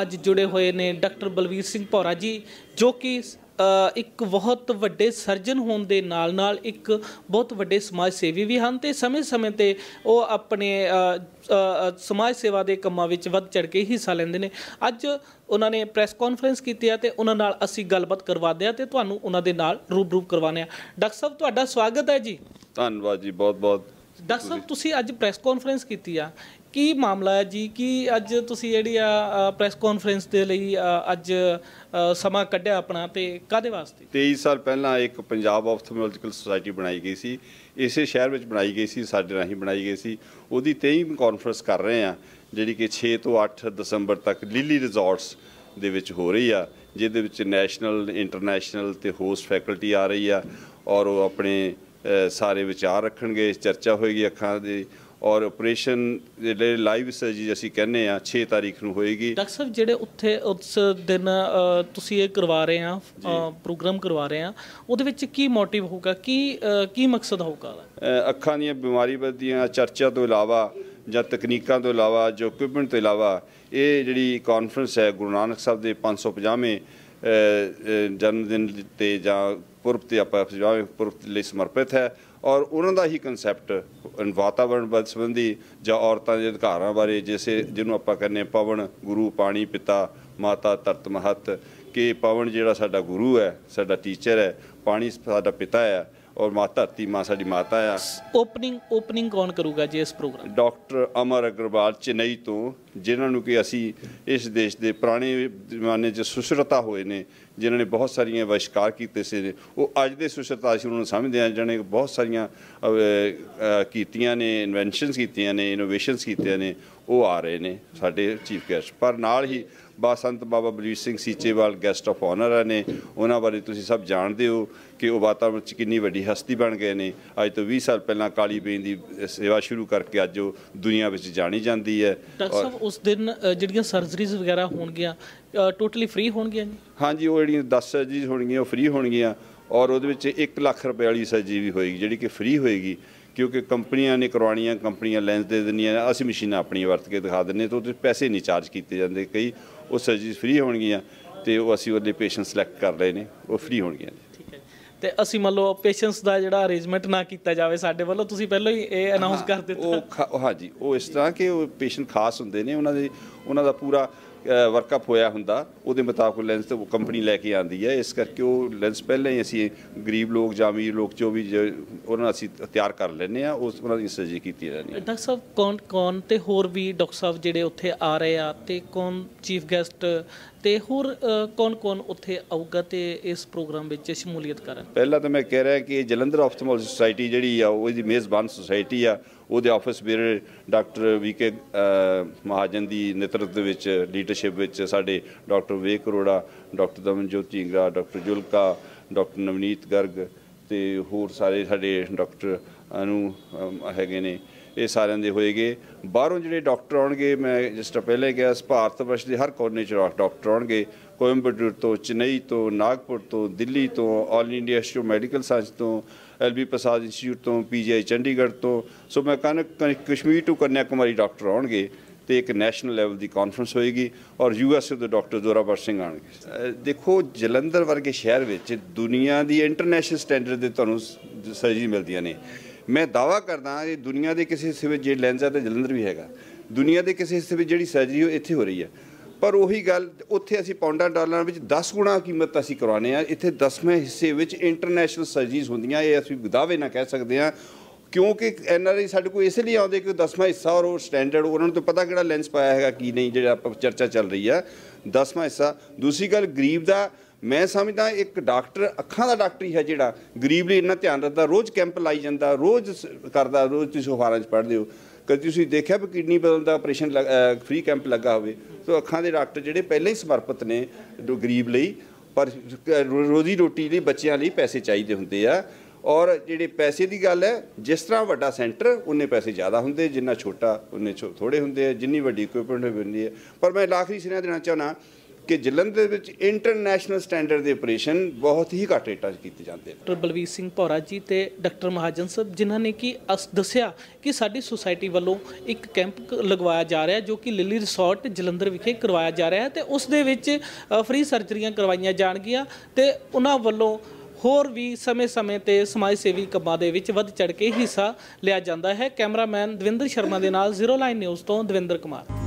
ਅੱਜ ਜੁੜੇ ਹੋਏ ਨੇ ਡਾਕਟਰ ਬਲਵੀਰ ਸਿੰਘ ਭੌਰਾ ਜੀ ਜੋ ਕਿ ਇੱਕ ਬਹੁਤ ਵੱਡੇ ਸਰਜਨ ਹੋਣ ਦੇ ਨਾਲ ਨਾਲ ਇੱਕ ਬਹੁਤ ਵੱਡੇ ਸਮਾਜ ਸੇਵੀ ਵੀ ਹਨ ਤੇ ਸਮੇਂ-ਸਮੇਂ ਤੇ ਉਹ ਆਪਣੇ ਸਮਾਜ ਸੇਵਾ ਦੇ ਕੰਮਾਂ ਵਿੱਚ ਵੱਧ ਚੜ ਕੇ ਹਿੱਸਾ ਲੈਂਦੇ ਨੇ ਅੱਜ ਉਹਨਾਂ ਨੇ ਪ੍ਰੈਸ ਕਾਨਫਰੰਸ ਕੀਤੀ ਹੈ ਤੇ ਉਹਨਾਂ ਨਾਲ ਅਸੀਂ ਗੱਲਬਾਤ ਕਰਵਾਦੇ ਆ ਤੇ ਤੁਹਾਨੂੰ ਉਹਨਾਂ ਦੇ ਨਾਲ ਰੂਬਰੂ ਕਰਵਾਉਂਦੇ ਆ ਡਾਕਟਰ ਸਾਹਿਬ ਤੁਹਾਡਾ ਸਵਾਗਤ ਹੈ ਜੀ ਧੰਨਵਾਦ ਜੀ ਬਹੁਤ-ਬਹੁਤ ਡਾਕਟਰ ਸਾਹਿਬ ਤੁਸੀਂ ਅੱਜ ਪ੍ਰੈਸ ਕਾਨਫਰੰਸ ਕੀਤੀ ਆ ਕੀ ਮਾਮਲਾ ਹੈ ਜੀ ਕਿ ਅੱਜ ਤੁਸੀਂ ਜਿਹੜੀ ਆ ਪ੍ਰੈਸ ਕਾਨਫਰੰਸ ਦੇ ਲਈ ਅੱਜ ਸਮਾਂ ਕੱਢਿਆ ਆਪਣਾ ਤੇ ਕਾਦੇ ਵਾਸਤੇ 23 ਸਾਲ ਪਹਿਲਾਂ ਇੱਕ ਪੰਜਾਬ ਆਫਥਮੋਲੋਜੀਕਲ ਸੁਸਾਇਟੀ ਬਣਾਈ ਗਈ ਸੀ ਇਸੇ ਸ਼ਹਿਰ ਵਿੱਚ ਬਣਾਈ ਗਈ ਸੀ ਸਾਡੇ ਰਾਹੀਂ ਬਣਾਈ ਗਈ ਸੀ ਉਹਦੀ 23ਵੀਂ ਕਾਨਫਰੰਸ ਕਰ ਰਹੇ ਆ ਜਿਹੜੀ ਕਿ 6 ਤੋਂ 8 ਦਸੰਬਰ ਤੱਕ ਲੀਲੀ ਰਿਜ਼ੋਰਟਸ ਦੇ ਵਿੱਚ ਹੋ ਰਹੀ ਆ ਜਿਹਦੇ ਵਿੱਚ ਨੈਸ਼ਨਲ ਇੰਟਰਨੈਸ਼ਨਲ ਤੇ ਹੋਸਟ ਫੈਕਲਟੀ ਆ ਰਹੀ ਆ ਔਰ ਉਹ ਆਪਣੇ ਸਾਰੇ ਵਿਚਾਰ ਰੱਖਣਗੇ ਚਰਚਾ ਹੋਏਗੀ ਅੱਖਾਂ ਦੇ ਔਰ ਆਪਰੇਸ਼ਨ ਜਿਹੜੇ ਲਾਈਵ ਸਰਜਰੀ ਅਸੀਂ ਕਹਿੰਨੇ ਆ 6 ਤਾਰੀਖ ਨੂੰ ਹੋਏਗੀ ਡਾਕਟਰ ਸਾਹਿਬ ਜਿਹੜੇ ਉੱਥੇ ਉਸ ਦਿਨ ਤੁਸੀਂ ਇਹ ਕਰਵਾ ਰਹੇ ਆ ਪ੍ਰੋਗਰਾਮ ਕਰਵਾ ਰਹੇ ਆ ਉਹਦੇ ਵਿੱਚ ਕੀ ਮੋਟਿਵ ਹੋਊਗਾ ਕੀ ਕੀ ਮਕਸਦ ਹੋਊਗਾ ਅੱਖਾਂ ਦੀਆਂ ਬਿਮਾਰੀ ਬਦੀਆਂ ਚਰਚਾ ਤੋਂ ਇਲਾਵਾ ਜਾਂ ਤਕਨੀਕਾਂ ਤੋਂ ਇਲਾਵਾ ਜੋ ਇਕਵਿਪਮੈਂਟ ਤੋਂ ਇਲਾਵਾ ਇਹ ਜਿਹੜੀ ਕਾਨਫਰੰਸ ਹੈ ਗੁਰੂ ਨਾਨਕ ਸਾਹਿਬ ਦੇ 550ਵੇਂ ਜਨਮ ਦਿਨ ਤੇ ਜਾਂ ਪੁਰਬ ਤੇ ਆਪਾਂ ਪੁਰਬ ਲਈ ਸਮਰਪਿਤ ਹੈ ਔਰ ਉਹਨਾਂ ਦਾ ਹੀ ਕਨਸੈਪਟ ਵਾਤਾਵਰਣ ਸੰਬੰਧੀ ਜਾਂ ਔਰਤਾਂ ਦੇ ਅਧਿਕਾਰਾਂ ਬਾਰੇ ਜਿਸੇ ਜਿਹਨੂੰ ਆਪਾਂ ਕਹਿੰਦੇ ਪਵਨ ਗੁਰੂ ਪਾਣੀ ਪਿਤਾ ਮਾਤਾ ਤਰਤ ਮਹਤ ਕਿ ਪਵਨ ਜਿਹੜਾ ਸਾਡਾ ਗੁਰੂ ਹੈ ਸਾਡਾ ਟੀਚਰ ਹੈ ਪਾਣੀ ਸਾਡਾ ਪਿਤਾ ਹੈ ਔਰ ਮਾਤਾ ਧਰਤੀ ਮਾਂ ਸਾਡੀ ਮਾਤਾ ਆ ਓਪਨਿੰਗ ਓਪਨਿੰਗ ਕੌਣ ਕਰੂਗਾ ਜੀ ਇਸ ਪ੍ਰੋਗਰਾਮ ਡਾਕਟਰ ਅਮਰ ਅਗਰਵਾਲ ਚੇਨਈ ਤੋਂ ਜਿਨ੍ਹਾਂ ਨੂੰ ਕਿ ਅਸੀਂ ਇਸ ਦੇਸ਼ ਦੇ ਪੁਰਾਣੇ ਜ਼ਮਾਨੇ 'ਚ ਸੁਸ਼ਰਤਾ ਹੋਏ ਨੇ ਜਿਨ੍ਹਾਂ ਨੇ ਬਹੁਤ ਸਾਰੀਆਂ ਵਿਸ਼ਕਾਰ ਕੀਤੇ ਸੀ ਉਹ ਅੱਜ ਦੇ ਸੁਸ਼ਰਤਾਸ਼ੀ ਨੂੰ ਸਮਝਦੇ ਆ ਨੇ ਬਹੁਤ ਸਾਰੀਆਂ ਕੀਤੀਆਂ ਨੇ ਇਨਵੈਂਸ਼ਨਸ ਕੀਤੀਆਂ ਨੇ ਇਨੋਵੇਸ਼ਨਸ ਕੀਤੀਆਂ ਨੇ ਉਹ ਆ ਰਹੇ ਨੇ ਸਾਡੇ ਚੀਫ ਗੈਸਟ ਪਰ ਨਾਲ ਹੀ ਬਾਸੰਤ Baba Baljit Singh Seechewal guest of honour ਨੇ ਉਹਨਾਂ ਬਾਰੇ ਤੁਸੀਂ ਸਭ ਜਾਣਦੇ ਹੋ ਕਿ ਉਹ ਵਾਤਾਵਰਣ ਵਿੱਚ ਕਿੰਨੀ ਵੱਡੀ ਹਸਤੀ ਬਣ ਗਏ ਨੇ ਅੱਜ ਤੋਂ 20 ਸਾਲ ਪਹਿਲਾਂ ਕਾਲੀ ਬੇਨ ਦੀ ਸੇਵਾ ਸ਼ੁਰੂ ਕਰਕੇ ਅੱਜ ਉਹ ਦੁਨੀਆ ਵਿੱਚ ਜਾਣੀ ਜਾਂਦੀ ਹੈ ਡਾਕਟਰ ਸਾਹਿਬ ਉਸ ਦਿਨ ਜਿਹੜੀਆਂ ਸਰਜਰੀਜ਼ ਵਗੈਰਾ ਹੋਣਗੀਆਂ ਟੋਟਲੀ ਫ੍ਰੀ ਹੋਣਗੀਆਂ ਜੀ ਹਾਂਜੀ ਉਹ ਜਿਹੜੀਆਂ 10 ਜੀ ਹੋਣਗੀਆਂ ਉਹ ਫ੍ਰੀ ਹੋਣਗੀਆਂ ਔਰ ਉਹਦੇ ਵਿੱਚ 1 ਲੱਖ ਰੁਪਏ ਵਾਲੀ ਸਰਜਰੀ ਵੀ ਹੋਏਗੀ ਜਿਹੜੀ ਕਿ ਫ੍ਰੀ ਹੋਏਗੀ ਕਿਉਂਕਿ ਕੰਪਨੀਆਂ ਨੇ ਕਰਵਾਉਣੀਆਂ ਕੰਪਨੀਆਂ ਲੈਂਸ ਦੇ ਦਿੰਦੀਆਂ ਅਸੀਂ ਮਸ਼ੀਨਾਂ ਆਪਣੀਆਂ ਵਰਤ ਕੇ ਦਿਖਾ ਦਿੰਨੇ ਤਾਂ ਉਹਦੇ ਪੈਸੇ ਨਹੀਂ ਚਾਰਜ ਕੀਤੇ ਜਾਂਦੇ ਕਈ ਉਹ ਸਰਜਰੀਜ਼ ਫ੍ਰੀ ਹੋਣਗੀਆਂ ਤੇ ਉਹ ਅਸੀਂ ਉਹਦੇ ਪੇਸ਼ੈਂਟ ਸਿਲੈਕਟ ਕਰ ਲਏ ਨੇ ਉਹ ਫ੍ਰੀ ਹੋਣਗੀਆਂ ਠੀਕ ਹੈ ਤੇ ਅਸੀਂ ਮੰਨ ਲਓ ਪੇਸ਼ੈਂਟਸ ਦਾ ਜਿਹੜਾ ਅਰੇਂਜਮੈਂਟ ਨਾ ਕੀਤਾ ਜਾਵੇ ਸਾਡੇ ਵੱਲੋਂ ਤੁਸੀਂ ਪਹਿਲਾਂ ਹੀ ਇਹ ਅਨਾਉਂਸ ਕਰ ਦਿੱਤਾ ਉਹ ਹਾਂਜੀ ਉਹ ਇਸ ਤਰ੍ਹਾਂ ਕਿ ਉਹ ਪੇਸ਼ੈਂਟ ਖਾਸ ਹੁੰਦੇ ਨੇ ਉਹਨਾਂ ਦੇ ਉਹਨਾਂ ਦਾ ਪੂਰਾ ਵਰਕਅਪ ਹੋਇਆ ਹੁੰਦਾ ਉਹਦੇ ਮੁਤਾਬਕ ਲੈਂਸ ਤੇ ਕੰਪਨੀ ਲੈ ਕੇ ਆਂਦੀ ਹੈ ਇਸ ਕਰਕੇ ਉਹ ਲੈਂਸ ਪਹਿਲਾਂ ਹੀ ਅਸੀਂ ਗਰੀਬ ਲੋਕ ਜਾਂ ਲੋਕ ਜੋ ਵੀ ਉਹਨਾਂ ਅਸੀਂ ਤਿਆਰ ਕਰ ਲੈਨੇ ਆ ਉਸ ਉਹਨਾਂ ਦੀ ਸਰਜਰੀ ਕੀਤੀ ਜਾਂਦੀ ਹੈ ਡਾਕਟਰ ਸਾਹਿਬ ਕੌਣ ਕੌਣ ਤੇ ਹੋਰ ਵੀ ਡਾਕਟਰ ਸਾਹਿਬ ਜਿਹੜੇ ਉੱਥੇ ਆ ਰਹੇ ਆ ਤੇ ਕੌਣ ਚੀਫ ਗੈਸਟ ਤੇ ਹੋਰ ਕੌਣ ਕੌਣ ਉੱਥੇ ਆਊਗਾ ਤੇ ਇਸ ਪ੍ਰੋਗਰਾਮ ਵਿੱਚ ਸ਼ਮੂਲੀਅਤ ਕਰਨ ਪਹਿਲਾਂ ਤਾਂ ਮੈਂ ਕਹਿ ਰਿਹਾ ਕਿ ਜਲੰਧਰ ਆਫਥਮੋਲੋਜੀ ਸੁਸਾਇਟੀ ਜਿਹੜੀ ਆ ਉਹ ਇਹਦੀ ਮੇਜ਼ਬਾਨ ਸੁਸਾਇਟੀ ਆ ਉਹਦੇ office bearer doctor VK Mahajan ਦੀ ਨੇਤਰਤ ਦੇ ਵਿੱਚ ਲੀਡਰਸ਼ਿਪ ਵਿੱਚ ਸਾਡੇ ਡਾਕਟਰ ਵੇ ਕਰੋੜਾ ਡਾਕਟਰ ਜੋਤੀ ਇੰਗਰਾ ਡਾਕਟਰ ਜੁਲਕਾ ਡਾਕਟਰ ਨਵਨੀਤ ਗਰਗ ਤੇ ਹੋਰ ਸਾਰੇ ਸਾਡੇ ਡਾਕਟਰ ਨੂੰ ਹੈਗੇ ਨੇ ਇਹ ਸਾਰਿਆਂ ਦੇ ਹੋਏਗੇ ਬਾਹਰੋਂ ਜਿਹੜੇ ਡਾਕਟਰ ਆਉਣਗੇ ਮੈਂ ਜਿਸ ਤਰ੍ਹਾਂ ਪਹਿਲੇ ਕਿਹਾ ਭਾਰਤ ਵਰਸ਼ ਦੇ ਹਰ ਕੋਨੇ 'ਚ ਡਾਕਟਰ ਆਉਣਗੇ ਕੋਇੰਬਟੂਰ ਤੋਂ ਚੇਨਈ ਤੋਂ ਨਾਗਪੁਰ ਤੋਂ ਦਿੱਲੀ ਤੋਂ All India Institute Medical Science ਤੋਂ ਐਲਬੀ ਪ੍ਰਸਾਦ ਇੰਸਟੀਚਿਊਟ ਤੋਂ ਪੀਜੀਆਈ ਚੰਡੀਗੜ੍ਹ ਤੋਂ ਸੋ ਮੈਂ ਕਹਿੰਦਾ ਕਸ਼ਮੀਰ ਟੂ ਕੰਨਿਆ ਕੁਮਾਰੀ ਡਾਕਟਰ ਆਉਣਗੇ ਤੇ ਇੱਕ ਨੈਸ਼ਨਲ ਲੈਵਲ ਦੀ ਕਾਨਫਰੰਸ ਹੋਏਗੀ ਔਰ ਯੂਐਸ ਦੇ ਡਾਕਟਰ ਜ਼ੋਰਾਵਰ ਸਿੰਘ ਆਣਗੇ ਦੇਖੋ ਜਲੰਧਰ ਵਰਗੇ ਸ਼ਹਿਰ ਵਿੱਚ ਦੁਨੀਆ ਦੀ ਇੰਟਰਨੈਸ਼ਨਲ ਸਟੈਂਡਰਡ ਦੇ ਤੁਹਾਨੂੰ ਸਰਜਰੀ ਮਿਲਦੀਆਂ ਨੇ ਮੈਂ ਦਾਵਾ ਕਰਦਾ ਇਹ ਦੁਨੀਆ ਦੇ ਕਿਸੇ ਹਿੱਸੇ ਵਿੱਚ ਜੇ ਲੈਂਜ਼ਾ ਤੇ ਜਲੰਧਰ ਵੀ ਹੈਗਾ ਦੁਨੀਆ ਦੇ ਕਿਸੇ ਹਿੱਸੇ ਵਿੱਚ ਜਿਹੜੀ ਸਰਜਰੀ ਹੋ ਇੱਥੇ ਹੋ ਰਹੀ ਹੈ ਪਰ ਉਹੀ ਗੱਲ ਉੱਥੇ ਅਸੀਂ ਪੌਂਡਾਂ ਡਾਲਰਾਂ ਵਿੱਚ 10 ਗੁਣਾ ਕੀਮਤ ਅਸੀਂ ਕਰਾਉਨੇ ਆ ਇੱਥੇ 10ਵੇਂ ਹਿੱਸੇ ਵਿੱਚ ਇੰਟਰਨੈਸ਼ਨਲ ਸਰਜਰੀਜ਼ ਹੁੰਦੀਆਂ ਇਹ ਅਸੀਂ ਦਾਅਵੇ ਨਾ ਕਹਿ ਸਕਦੇ ਆ ਕਿਉਂਕਿ ਐਨ ਆਰ ਆਈ ਸਾਡੇ ਕੋਲ ਇਸ ਲਈ ਆਉਂਦੇ ਕਿ 10ਵਾਂ ਹਿੱਸਾ ਔਰ ਉਹ ਸਟੈਂਡਰਡ ਉਹਨਾਂ ਨੂੰ ਤਾਂ ਪਤਾ ਕਿਹੜਾ ਲੈਂਸ ਪਾਇਆ ਹੈਗਾ ਕੀ ਨਹੀਂ ਜਿਹੜਾ ਆਪਾਂ ਚਰਚਾ ਚੱਲ ਰਹੀ ਆ 10ਵਾਂ ਹਿੱਸਾ ਦੂਸਰੀ ਗੱਲ ਗਰੀਬ ਦਾ ਮੈਂ ਸਮਝਦਾ ਇੱਕ ਡਾਕਟਰ ਅੱਖਾਂ ਦਾ ਡਾਕਟਰ ਹੀ ਹੈ ਜਿਹੜਾ ਗਰੀਬ ਲਈ ਇੰਨਾ ਧਿਆਨ ਰੱਖਦਾ ਰੋਜ਼ ਕੈਂਪ ਲਾਈ ਜਾਂਦਾ ਰੋਜ਼ ਕਰਦਾ ਰੋਜ਼ ਤੁਸੀਂ ਅਖਬਾਰਾਂ 'ਚ ਪੜਦੇ ਹੋ ਕਦੀ ਤੁਸੀਂ ਦੇਖਿਆ ਵੀ ਕਿਡਨੀ ਬਦਲਣ ਦਾ ਆਪਰੇਸ਼ਨ ਫ੍ਰੀ ਕੈਂਪ ਲੱਗਾ ਹੋਵੇ ਸੋ ਅੱਖਾਂ ਦੇ ਡਾਕਟਰ ਜਿਹੜੇ ਪਹਿਲਾਂ ਹੀ ਸਮਰਪਿਤ ਨੇ ਗਰੀਬ ਲਈ ਪਰ ਰੋਜ਼ੀ ਰੋਟੀ ਲਈ ਬੱਚਿਆਂ ਲਈ ਪੈਸੇ ਚਾਹੀਦੇ ਹੁੰਦੇ ਆ ਔਰ ਜਿਹੜੇ ਪੈਸੇ ਦੀ ਗੱਲ ਹੈ ਜਿਸ ਤਰ੍ਹਾਂ ਵੱਡਾ ਸੈਂਟਰ ਉਹਨੇ ਪੈਸੇ ਜ਼ਿਆਦਾ ਹੁੰਦੇ ਜਿੰਨਾ ਛੋਟਾ ਉਹਨੇ ਥੋੜੇ ਹੁੰਦੇ ਜਿੰਨੀ ਵੱਡੀ ਇਕਵਿਪਮੈਂਟ ਹੁੰਦੀ ਹੈ ਪਰ ਮੈਂ ਆਖਰੀ ਸਿਨੇਹਾ ਦੇਣਾ ਚਾਹਣਾ ਕਿ ਜਲੰਧਰ ਦੇ ਵਿੱਚ ਇੰਟਰਨੈਸ਼ਨਲ ਸਟੈਂਡਰਡ ਦੇ ਆਪਰੇਸ਼ਨ ਬਹੁਤ ਹੀ ਘੱਟ ਰੇਟਾਂ 'ਚ ਕੀਤੇ ਜਾਂਦੇ ਨੇ ਡਾਕਟਰ ਬਲਵੀਰ ਸਿੰਘ ਭੌਰਾ ਜੀ ਤੇ ਡਾਕਟਰ ਮਹਾਜਨ ਸਾਹਿਬ ਜਿਨ੍ਹਾਂ ਨੇ ਕਿ ਦੱਸਿਆ ਕਿ ਸਾਡੀ ਸੁਸਾਇਟੀ ਵੱਲੋਂ ਇੱਕ ਕੈਂਪ ਲਗਵਾਇਆ ਜਾ ਰਿਹਾ ਜੋ ਕਿ ਲਿਲੀ ਰਿਸੋਰਟ ਜਲੰਧਰ ਵਿਖੇ ਕਰਵਾਇਆ ਜਾ ਰਿਹਾ ਤੇ ਉਸ ਦੇ ਵਿੱਚ ਫ੍ਰੀ ਸਰਜਰੀਆਂ ਕਰਵਾਈਆਂ ਜਾਣਗੀਆਂ ਤੇ ਉਹਨਾਂ ਵੱਲੋਂ ਹੋਰ ਵੀ ਸਮੇਂ-ਸਮੇਂ ਤੇ ਸਮਾਜ ਸੇਵੀ ਕੰਮਾਂ ਦੇ ਵਿੱਚ ਵੱਧ ਚੜ ਕੇ ਹਿੱਸਾ ਲਿਆ ਜਾਂਦਾ ਹੈ ਕੈਮਰਾਮੈਨ ਦਵਿੰਦਰ ਸ਼ਰਮਾ ਦੇ ਨਾਲ ਜ਼ੀਰੋ ਲਾਈਨ ਨਿਊਜ਼ ਤੋਂ ਦਵਿੰਦਰ ਕੁਮਾਰ